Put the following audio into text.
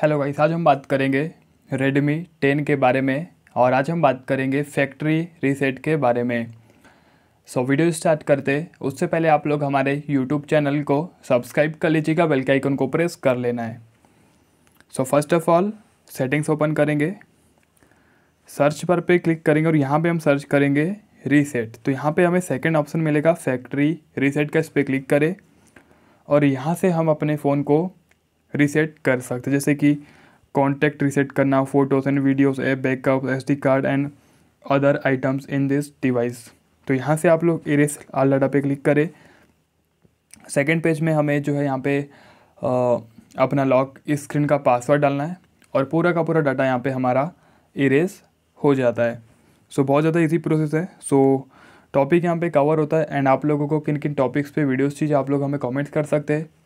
hello भाई आज हम बात करेंगे रेडमी टेन के बारे में और आज हम बात करेंगे फैक्ट्री रीसेट के बारे में सो so, वीडियो स्टार्ट करते उससे पहले आप लोग हमारे यूट्यूब चैनल को सब्सक्राइब कर लीजिएगा बेल के आइकन को प्रेस कर लेना है so first of all settings open करेंगे सर्च पर पे क्लिक करेंगे और यहाँ पे हम सर्च करेंगे रीसेट तो यहाँ पे हमें सेकंड ऑप्शन मिलेगा फैक्ट्री रीसेट का इस पर क्लिक करें और यहाँ से हम अपने फ़ोन को रीसेट कर सकते हैं जैसे कि कॉन्टैक्ट रीसेट करना photos and videos app backup S D card and other items in this device तो यहाँ से आप लोग इरेस आल डाटा पे क्लिक करें सेकेंड पेज में हमें जो है यहाँ पे आ, अपना लॉक स्क्रीन का पासवर्ड डालना है और पूरा का पूरा डाटा यहाँ पे हमारा इरेस हो जाता है सो so, बहुत ज़्यादा इजी प्रोसेस है सो so, टॉपिक यहाँ पे कवर होता है एंड आप लोगों को किन किन टॉपिक्स पे वीडियोस चाहिए आप लोग हमें कमेंट्स कर सकते हैं